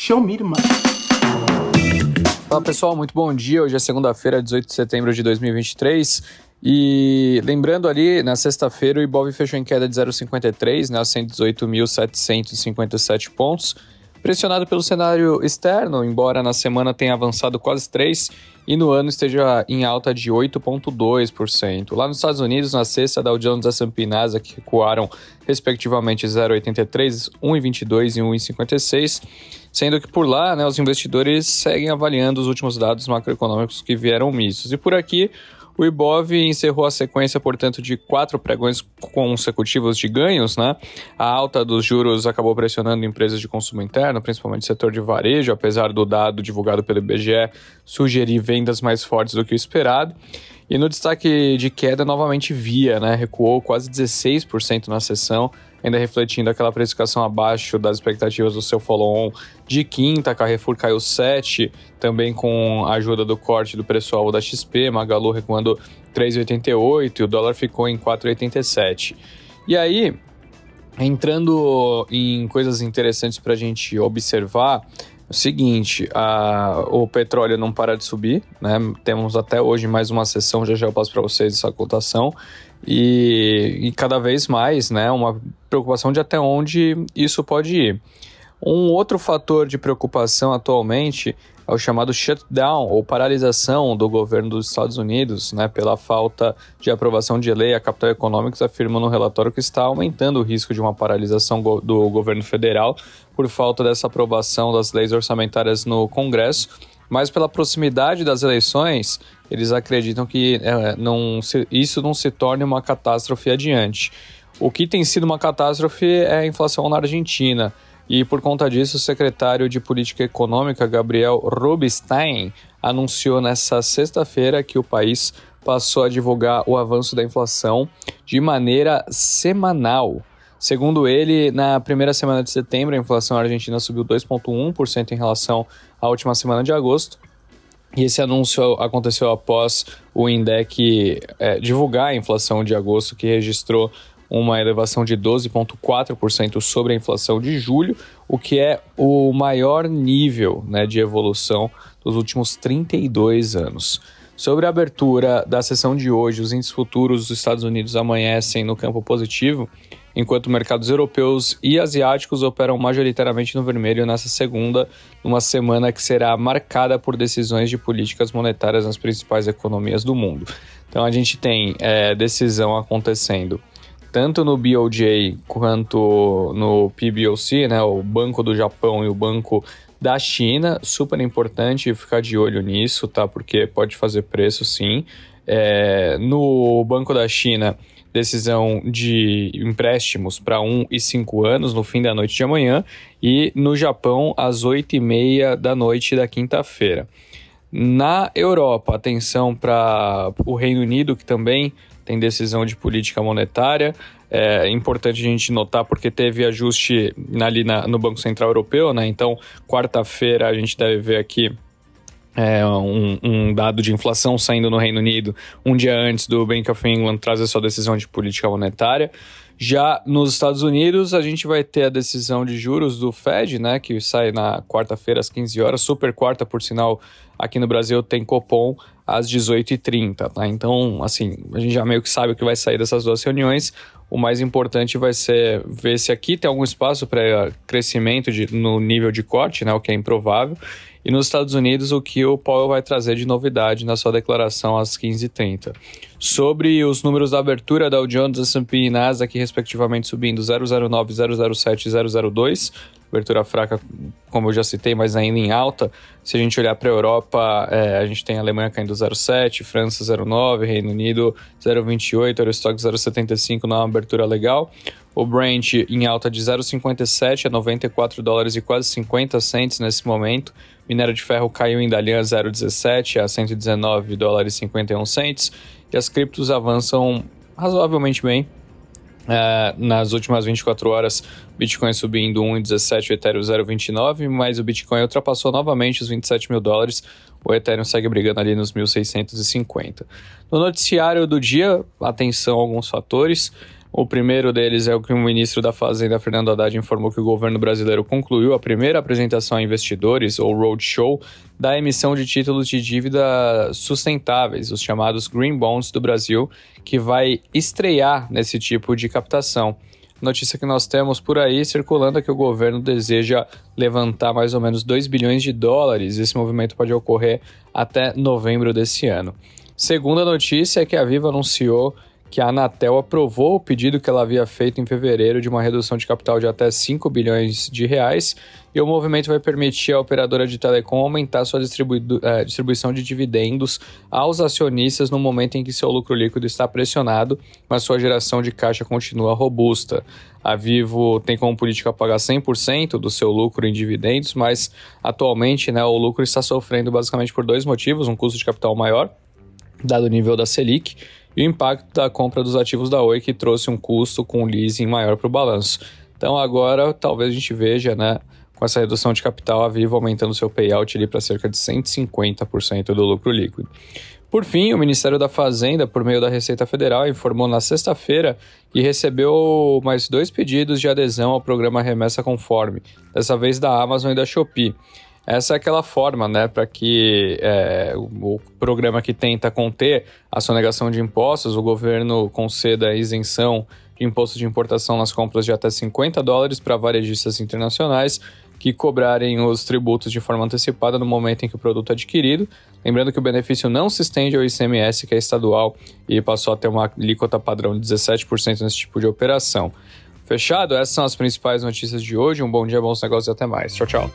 Show me, irmão. Olá pessoal, muito bom dia. Hoje é segunda-feira, 18 de setembro de 2023. E lembrando ali, na sexta-feira o Ibov fechou em queda de 0,53, né, 118.757 pontos. Pressionado pelo cenário externo, embora na semana tenha avançado quase 3% e no ano esteja em alta de 8,2%. Lá nos Estados Unidos, na sexta, Dow Jones e S&P Nasdaq recuaram respectivamente 0,83, 1,22 e 1,56, sendo que por lá né, os investidores seguem avaliando os últimos dados macroeconômicos que vieram mistos. E por aqui, o Ibov encerrou a sequência, portanto, de quatro pregões consecutivos de ganhos, né? A alta dos juros acabou pressionando empresas de consumo interno, principalmente o setor de varejo, apesar do dado divulgado pelo IBGE sugerir vendas mais fortes do que o esperado. E no destaque de queda, novamente via, né? Recuou quase 16% na sessão ainda refletindo aquela precificação abaixo das expectativas do seu follow-on de quinta. Carrefour caiu 7, também com a ajuda do corte do preço-alvo da XP. Magalu recuando 3,88 e o dólar ficou em 4,87. E aí, entrando em coisas interessantes para a gente observar, o seguinte, a, o petróleo não para de subir, né? Temos até hoje mais uma sessão, já já eu passo para vocês essa cotação. E, e, cada vez mais, né? Uma preocupação de até onde isso pode ir. Um outro fator de preocupação atualmente é o chamado shutdown ou paralisação do governo dos Estados Unidos, né, pela falta de aprovação de lei. A Capital Economics afirma no relatório que está aumentando o risco de uma paralisação do governo federal por falta dessa aprovação das leis orçamentárias no Congresso. Mas pela proximidade das eleições, eles acreditam que é, não se, isso não se torne uma catástrofe adiante. O que tem sido uma catástrofe é a inflação na Argentina. E por conta disso, o secretário de Política Econômica, Gabriel Rubinstein, anunciou nesta sexta-feira que o país passou a divulgar o avanço da inflação de maneira semanal. Segundo ele, na primeira semana de setembro, a inflação argentina subiu 2,1% em relação à última semana de agosto. E esse anúncio aconteceu após o INDEC é, divulgar a inflação de agosto, que registrou uma elevação de 12,4% sobre a inflação de julho, o que é o maior nível né, de evolução dos últimos 32 anos. Sobre a abertura da sessão de hoje, os índices futuros dos Estados Unidos amanhecem no campo positivo, enquanto mercados europeus e asiáticos operam majoritariamente no vermelho nessa segunda, numa semana que será marcada por decisões de políticas monetárias nas principais economias do mundo. Então a gente tem é, decisão acontecendo tanto no BOJ quanto no PBOC, né, o Banco do Japão e o Banco da China, super importante ficar de olho nisso, tá? Porque pode fazer preço sim. É, no Banco da China, decisão de empréstimos para 1 e 5 anos no fim da noite de amanhã e no Japão às 8 e meia da noite da quinta-feira. Na Europa, atenção para o Reino Unido, que também tem decisão de política monetária. É importante a gente notar porque teve ajuste ali na, no Banco Central Europeu, né? Então, quarta-feira a gente deve ver aqui é, um, um, dado de inflação saindo no Reino Unido um dia antes do Bank of England trazer sua decisão de política monetária. Já nos Estados Unidos, a gente vai ter a decisão de juros do Fed, né, que sai na quarta-feira às 15 horas, super quarta, por sinal, aqui no Brasil tem Copom às 18h30, tá? Então, assim, a gente já meio que sabe o que vai sair dessas duas reuniões. O mais importante vai ser ver se aqui tem algum espaço para crescimento de, no nível de corte, né, o que é improvável, e nos Estados Unidos, o que o Powell vai trazer de novidade na sua declaração às 15h30 sobre os números da abertura da Jones, S&P e Nasdaq, respectivamente, subindo 009, 007 e 002. Abertura fraca, como eu já citei, mas ainda em alta. Se a gente olhar para a Europa, é, a gente tem a Alemanha caindo 0,7, França 0,9, Reino Unido 0,28, Eurostock 0,75, não é uma abertura legal. O Brent em alta de 0,57 a 94 dólares e quase 50 centes nesse momento. Minério de ferro caiu em Dalian 0,17 a 119 dólares e 51 centes que as criptos avançam razoavelmente bem. Uh, nas últimas 24 horas, Bitcoin subindo 1,17, o Ethereum 0,29, mas o Bitcoin ultrapassou novamente os 27 mil dólares, o Ethereum segue brigando ali nos 1.650. No noticiário do dia, atenção a alguns fatores. O primeiro deles é o que o ministro da Fazenda, Fernando Haddad, informou que o governo brasileiro concluiu a primeira apresentação a investidores, ou roadshow, da emissão de títulos de dívida sustentáveis, os chamados Green Bonds do Brasil, que vai estrear nesse tipo de captação. Notícia que nós temos por aí circulando é que o governo deseja levantar mais ou menos 2 bilhões de dólares. Esse movimento pode ocorrer até novembro desse ano. Segunda notícia é que a Viva anunciou que a Anatel aprovou o pedido que ela havia feito em fevereiro de uma redução de capital de até 5 bilhões de reais, e o movimento vai permitir à operadora de telecom aumentar sua distribu é, distribuição de dividendos aos acionistas no momento em que seu lucro líquido está pressionado, mas sua geração de caixa continua robusta. A Vivo tem como política pagar 100% do seu lucro em dividendos, mas atualmente né, o lucro está sofrendo basicamente por dois motivos: um custo de capital maior, dado o nível da Selic, e o impacto da compra dos ativos da Oi, que trouxe um custo com leasing maior para o balanço. Então agora talvez a gente veja, né, com essa redução de capital, a Vivo aumentando seu payout para cerca de 150% do lucro líquido. Por fim, o Ministério da Fazenda, por meio da Receita Federal, informou na sexta-feira que recebeu mais dois pedidos de adesão ao programa Remessa Conforme, dessa vez da Amazon e da Shopee. Essa é aquela forma, né, para que é, o, programa que tenta conter a sonegação de impostos, o governo conceda isenção de imposto de importação nas compras de até 50 dólares para varejistas internacionais que cobrarem os tributos de forma antecipada no momento em que o produto é adquirido. Lembrando que o benefício não se estende ao ICMS, que é estadual e passou a ter uma alíquota padrão de 17% nesse tipo de operação. Fechado? Essas são as principais notícias de hoje. Um bom dia, bons negócios e até mais. Tchau, tchau.